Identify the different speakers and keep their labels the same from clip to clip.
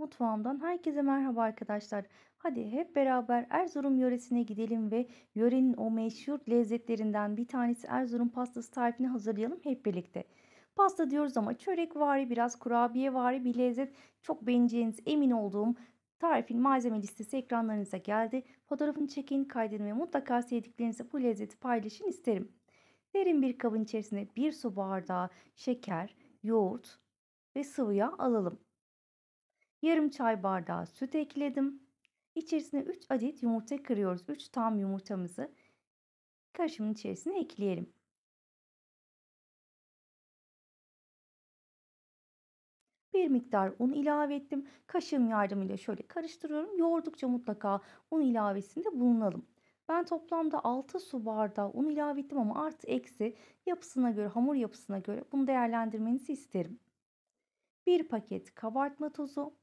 Speaker 1: Mutfağımdan herkese merhaba arkadaşlar. Hadi hep beraber Erzurum yöresine gidelim ve yörenin o meşhur lezzetlerinden bir tanesi Erzurum pastası tarifini hazırlayalım hep birlikte. Pasta diyoruz ama çörek vari biraz kurabiye vari bir lezzet çok beğeneceğiniz emin olduğum tarifin malzeme listesi ekranlarınıza geldi. Fotoğrafını çekin, kaydedin ve mutlaka sevdiklerinize bu lezzeti paylaşın isterim. Derin bir kabın içerisine 1 su bardağı şeker, yoğurt ve sıvı yağ alalım. Yarım çay bardağı süt ekledim. İçerisine 3 adet yumurta kırıyoruz. 3 tam yumurtamızı karışımın içerisine ekleyelim.
Speaker 2: Bir miktar un ilave
Speaker 1: ettim. Kaşığım yardımıyla şöyle karıştırıyorum. Yoğurdukça mutlaka un ilavesinde bulunalım. Ben toplamda 6 su bardağı un ilave ettim ama artı eksi yapısına göre, hamur yapısına göre bunu değerlendirmenizi isterim. 1 paket kabartma tozu,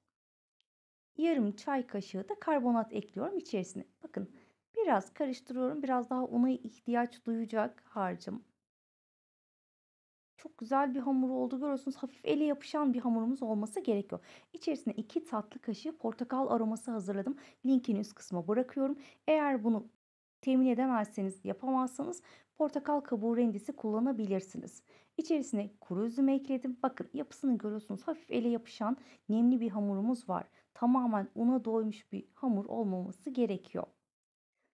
Speaker 1: yarım çay kaşığı da karbonat ekliyorum içerisine. Bakın biraz karıştırıyorum. Biraz daha una ihtiyaç duyacak harcım. Çok güzel bir hamur oldu görüyorsunuz. Hafif ele yapışan bir hamurumuz olması gerekiyor. İçerisine 2 tatlı kaşığı portakal aroması hazırladım. Linkini üst kısma bırakıyorum. Eğer bunu temin edemezseniz, yapamazsanız portakal kabuğu rendesi kullanabilirsiniz. İçerisine kuru üzüm ekledim. Bakın yapısını görüyorsunuz. Hafif ele yapışan nemli bir hamurumuz var. Tamamen una doymuş bir hamur olmaması gerekiyor.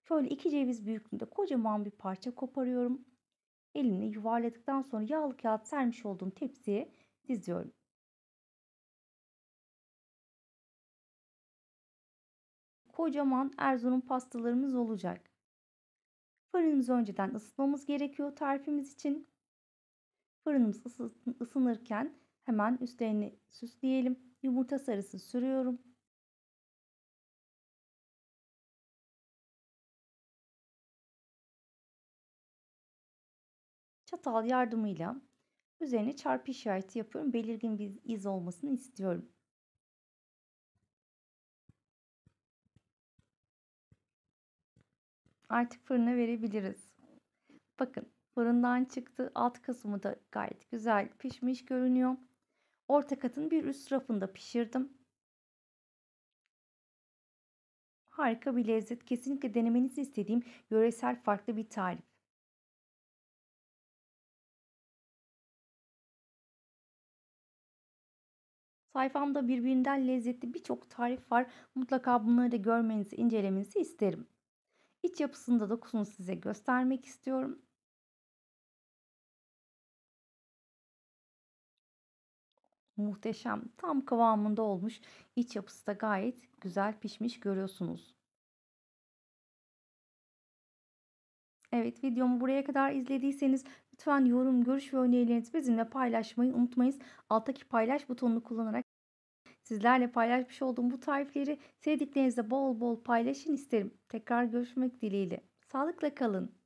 Speaker 1: Şöyle iki ceviz büyüklüğünde kocaman bir parça koparıyorum. Elimle yuvarladıktan sonra yağlı kağıt sermiş olduğum tepsiye diziyorum.
Speaker 2: Kocaman Erzurum pastalarımız
Speaker 1: olacak. Fırınımızı önceden ısıtmamız gerekiyor tarifimiz için. Fırınımız ısınırken hemen üstlerini süsleyelim. Yumurta
Speaker 2: sarısı sürüyorum. Çatal yardımıyla üzerine çarpı işareti yapıyorum. Belirgin bir iz olmasını istiyorum.
Speaker 1: artık fırına verebiliriz. Bakın fırından çıktı. Alt kısmı da gayet güzel pişmiş görünüyor. Orta katın bir üst rafında pişirdim.
Speaker 2: Harika bir lezzet. Kesinlikle denemenizi istediğim yöresel farklı bir tarif. Sayfamda birbirinden
Speaker 1: lezzetli birçok tarif var. Mutlaka bunları da görmenizi, incelemenizi isterim. İç yapısında dokusunu size göstermek istiyorum.
Speaker 2: Muhteşem, tam kıvamında olmuş. İç yapısı da gayet güzel pişmiş görüyorsunuz.
Speaker 1: Evet videomu buraya kadar izlediyseniz lütfen yorum, görüş ve önerilerinizi bizimle paylaşmayı unutmayız. Alttaki paylaş butonunu kullanarak Sizlerle paylaşmış olduğum bu tarifleri sevdiklerinizle bol bol paylaşın isterim. Tekrar görüşmek
Speaker 2: dileğiyle. Sağlıkla kalın.